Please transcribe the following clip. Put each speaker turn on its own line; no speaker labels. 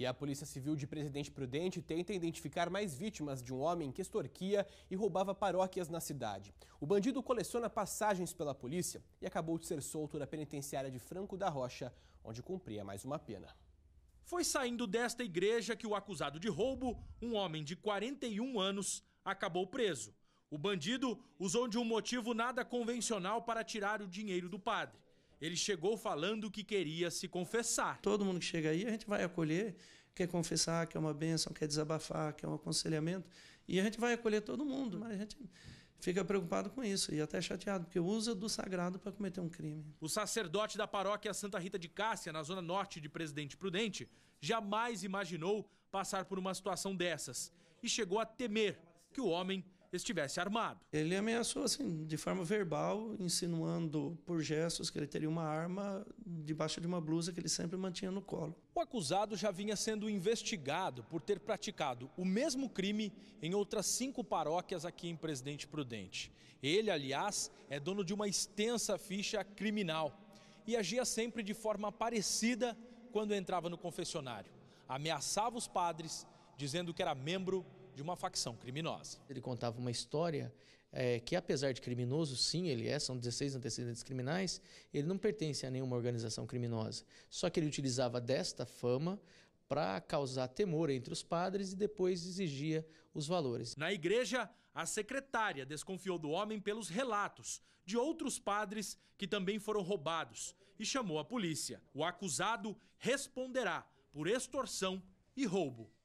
E a Polícia Civil de Presidente Prudente tenta identificar mais vítimas de um homem que extorquia e roubava paróquias na cidade. O bandido coleciona passagens pela polícia e acabou de ser solto na penitenciária de Franco da Rocha, onde cumpria mais uma
pena. Foi saindo desta igreja que o acusado de roubo, um homem de 41 anos, acabou preso. O bandido usou de um motivo nada convencional para tirar o dinheiro do padre. Ele chegou falando que queria se confessar.
Todo mundo que chega aí, a gente vai acolher, quer confessar, quer uma bênção, quer desabafar, quer um aconselhamento, e a gente vai acolher todo mundo, mas a gente fica preocupado com isso e até chateado, porque usa do sagrado para cometer um crime.
O sacerdote da paróquia Santa Rita de Cássia, na zona norte de Presidente Prudente, jamais imaginou passar por uma situação dessas e chegou a temer que o homem estivesse armado.
Ele ameaçou assim, de forma verbal, insinuando por gestos que ele teria uma arma debaixo de uma blusa que ele sempre mantinha no colo.
O acusado já vinha sendo investigado por ter praticado o mesmo crime em outras cinco paróquias aqui em Presidente Prudente. Ele, aliás, é dono de uma extensa ficha criminal e agia sempre de forma parecida quando entrava no confessionário. Ameaçava os padres, dizendo que era membro de uma
facção criminosa. Ele contava uma história é, que, apesar de criminoso, sim, ele é, são 16 antecedentes criminais, ele não pertence a nenhuma organização criminosa. Só que ele utilizava desta fama para causar temor entre os padres e depois exigia os valores.
Na igreja, a secretária desconfiou do homem pelos relatos de outros padres que também foram roubados e chamou a polícia. O acusado responderá por extorsão e roubo.